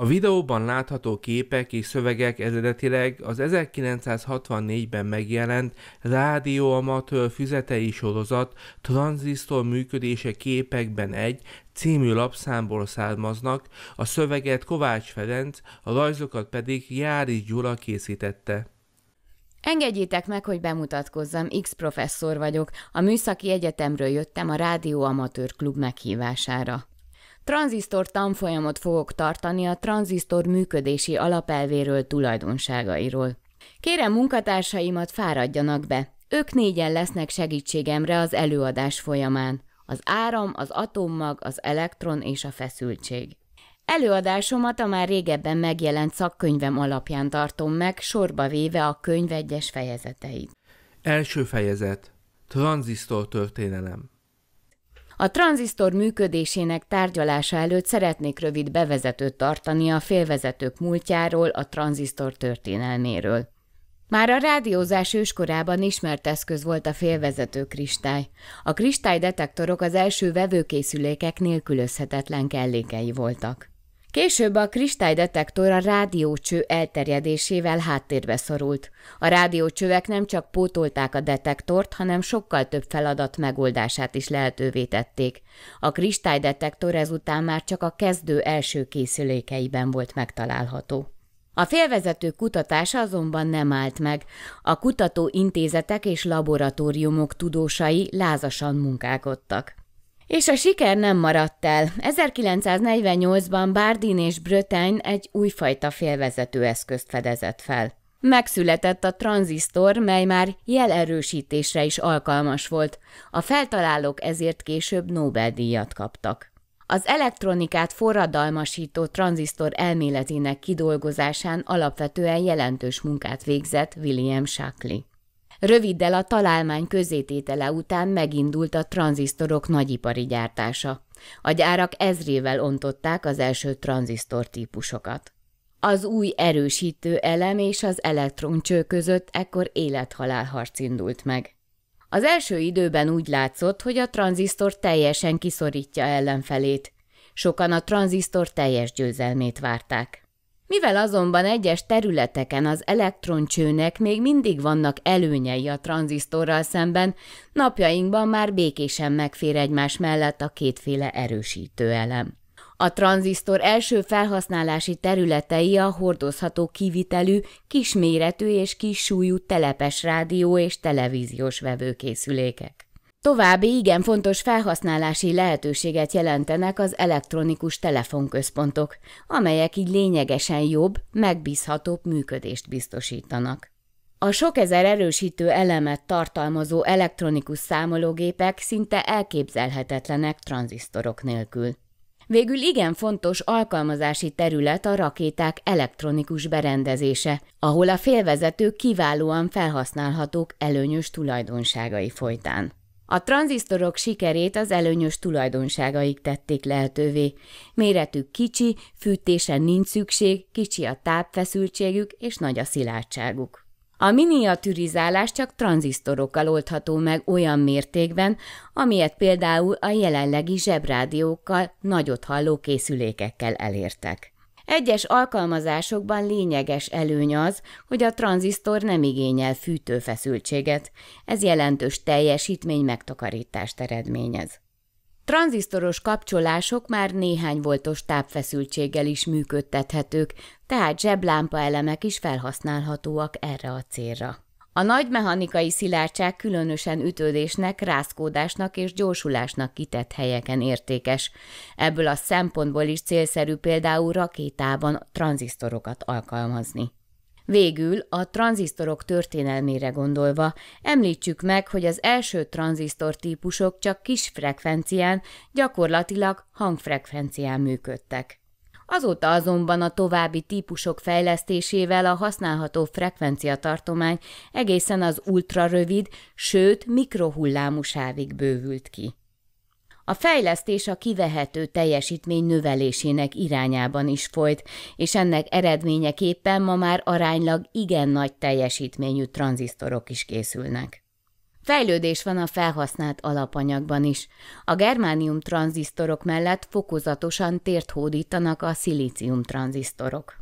A videóban látható képek és szövegek eredetileg az 1964-ben megjelent rádióamatőr füzetei sorozat tranzisztor működése képekben egy című lapszámból származnak, a szöveget Kovács Ferenc, a rajzokat pedig Jári Gyula készítette. Engedjétek meg, hogy bemutatkozzam, X professzor vagyok, a Műszaki Egyetemről jöttem a Rádió Amatőr Klub meghívására. Transzisztor tanfolyamot fogok tartani a tranzisztor működési alapelvéről, tulajdonságairól. Kérem munkatársaimat fáradjanak be. Ők négyen lesznek segítségemre az előadás folyamán. Az áram, az atommag, az elektron és a feszültség. Előadásomat a már régebben megjelent szakkönyvem alapján tartom meg, sorba véve a könyv egyes fejezeteit. Első fejezet. Transzisztor történelem. A tranzisztor működésének tárgyalása előtt szeretnék rövid bevezetőt tartani a félvezetők múltjáról, a tranzisztor történelméről. Már a rádiózás őskorában ismert eszköz volt a félvezető kristály. A kristálydetektorok az első vevőkészülékek nélkülözhetetlen kellékei voltak. Később a kristálydetektor a rádiócső elterjedésével háttérbe szorult. A rádiócsövek nem csak pótolták a detektort, hanem sokkal több feladat megoldását is lehetővé tették. A kristálydetektor ezután már csak a kezdő első készülékeiben volt megtalálható. A félvezető kutatása azonban nem állt meg. A kutató intézetek és laboratóriumok tudósai lázasan munkálkodtak. És a siker nem maradt el. 1948-ban Bardin és Brötein egy újfajta eszközt fedezett fel. Megszületett a tranzisztor, mely már jelerősítésre is alkalmas volt. A feltalálók ezért később Nobel-díjat kaptak. Az elektronikát forradalmasító tranzisztor elméletének kidolgozásán alapvetően jelentős munkát végzett William Shockley. Röviddel a találmány közététele után megindult a tranzisztorok nagyipari gyártása. A gyárak ezrével ontották az első tranzisztor típusokat. Az új erősítő elem és az elektroncső között ekkor élethalál harc indult meg. Az első időben úgy látszott, hogy a tranzisztor teljesen kiszorítja ellenfelét. Sokan a tranzisztor teljes győzelmét várták. Mivel azonban egyes területeken az elektroncsőnek még mindig vannak előnyei a tranzisztorral szemben, napjainkban már békésen megfér egymás mellett a kétféle erősítő elem. A tranzisztor első felhasználási területei a hordozható kivitelű, kisméretű és súlyú telepes rádió és televíziós vevőkészülékek. További igen fontos felhasználási lehetőséget jelentenek az elektronikus telefonközpontok, amelyek így lényegesen jobb, megbízhatóbb működést biztosítanak. A sok ezer erősítő elemet tartalmazó elektronikus számológépek szinte elképzelhetetlenek tranzisztorok nélkül. Végül igen fontos alkalmazási terület a rakéták elektronikus berendezése, ahol a félvezetők kiválóan felhasználhatók előnyös tulajdonságai folytán. A tranzisztorok sikerét az előnyös tulajdonságaik tették lehetővé. Méretük kicsi, fűtése nincs szükség, kicsi a tápfeszültségük és nagy a szilárdságuk. A miniaturizálás csak tranzisztorokkal oldható meg olyan mértékben, amilyet például a jelenlegi zsebrádiókkal, nagyot halló készülékekkel elértek. Egyes alkalmazásokban lényeges előny az, hogy a tranzisztor nem igényel fűtőfeszültséget, ez jelentős teljesítmény megtakarítást eredményez. Tranzisztoros kapcsolások már néhány voltos tápfeszültséggel is működtethetők, tehát zseblámpa elemek is felhasználhatóak erre a célra. A nagy mechanikai szilárdság különösen ütődésnek, rázkódásnak és gyorsulásnak kitett helyeken értékes. Ebből a szempontból is célszerű például rakétában tranzisztorokat alkalmazni. Végül a tranzisztorok történelmére gondolva említsük meg, hogy az első tranzisztor típusok csak kis frekvencián, gyakorlatilag hangfrekvencián működtek. Azóta azonban a további típusok fejlesztésével a használható frekvenciatartomány egészen az ultrarövid, sőt mikrohullámú sávig bővült ki. A fejlesztés a kivehető teljesítmény növelésének irányában is folyt, és ennek eredményeképpen ma már aránylag igen nagy teljesítményű tranzisztorok is készülnek. Fejlődés van a felhasznált alapanyagban is. A germánium tranzisztorok mellett fokozatosan tért hódítanak a szilícium tranzisztorok.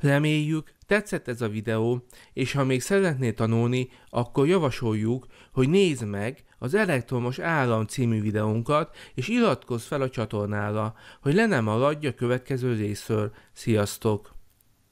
Reméljük, tetszett ez a videó, és ha még szeretné tanulni, akkor javasoljuk, hogy nézd meg az Elektromos Állam című videónkat, és iratkozz fel a csatornára, hogy le nem maradj a következő részről. Sziasztok!